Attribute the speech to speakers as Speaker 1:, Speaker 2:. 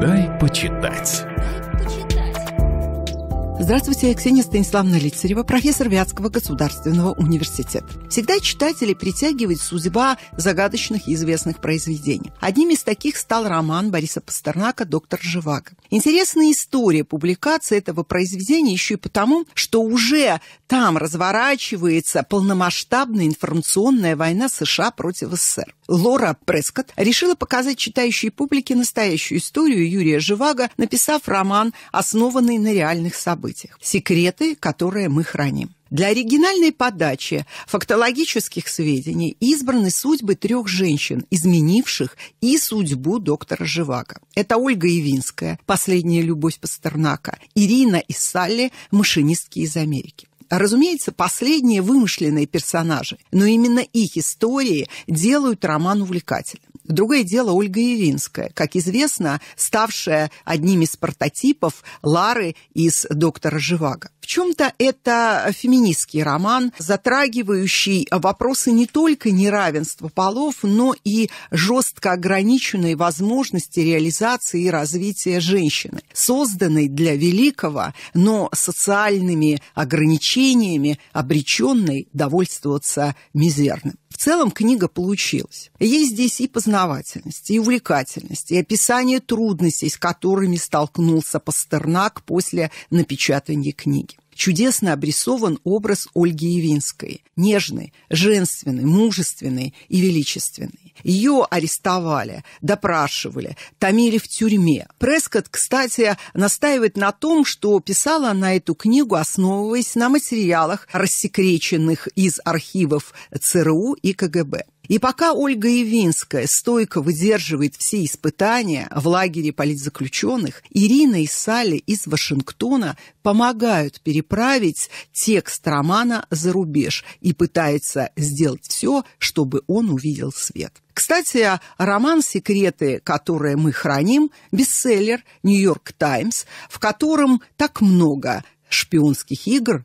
Speaker 1: Дай почитать. Здравствуйте, я Ксения Станиславовна Лицарева, профессор Вятского государственного университета. Всегда читатели притягивают судьба загадочных и известных произведений. Одним из таких стал роман Бориса Пастернака «Доктор Живаго». Интересная история публикации этого произведения еще и потому, что уже там разворачивается полномасштабная информационная война США против СССР. Лора Прескотт решила показать читающей публике настоящую историю Юрия Живаго, написав роман, основанный на реальных событиях. «Секреты, которые мы храним». Для оригинальной подачи фактологических сведений избраны судьбы трех женщин, изменивших и судьбу доктора Живаго. Это Ольга Ивинская, последняя любовь Пастернака, Ирина и Салли, машинистки из Америки. А, разумеется, последние вымышленные персонажи, но именно их истории делают роман увлекательным. Другое дело Ольга Иринская, как известно, ставшая одним из прототипов Лары из «Доктора Живаго» чем-то это феминистский роман, затрагивающий вопросы не только неравенства полов, но и жестко ограниченной возможности реализации и развития женщины, созданной для великого, но социальными ограничениями обреченной довольствоваться мизерным. В целом книга получилась. Есть здесь и познавательность, и увлекательность, и описание трудностей, с которыми столкнулся Пастернак после напечатания книги чудесно обрисован образ Ольги Явинской. Нежный, женственный, мужественный и величественный. Ее арестовали, допрашивали, томили в тюрьме. Прескот, кстати, настаивает на том, что писала она эту книгу, основываясь на материалах, рассекреченных из архивов ЦРУ и КГБ. И пока Ольга Ивинская стойко выдерживает все испытания в лагере политзаключенных, Ирина и Салли из Вашингтона помогают переправить текст романа за рубеж и пытаются сделать все, чтобы он увидел свет. Кстати, роман «Секреты, которые мы храним» – бестселлер «Нью-Йорк Таймс», в котором так много шпионских игр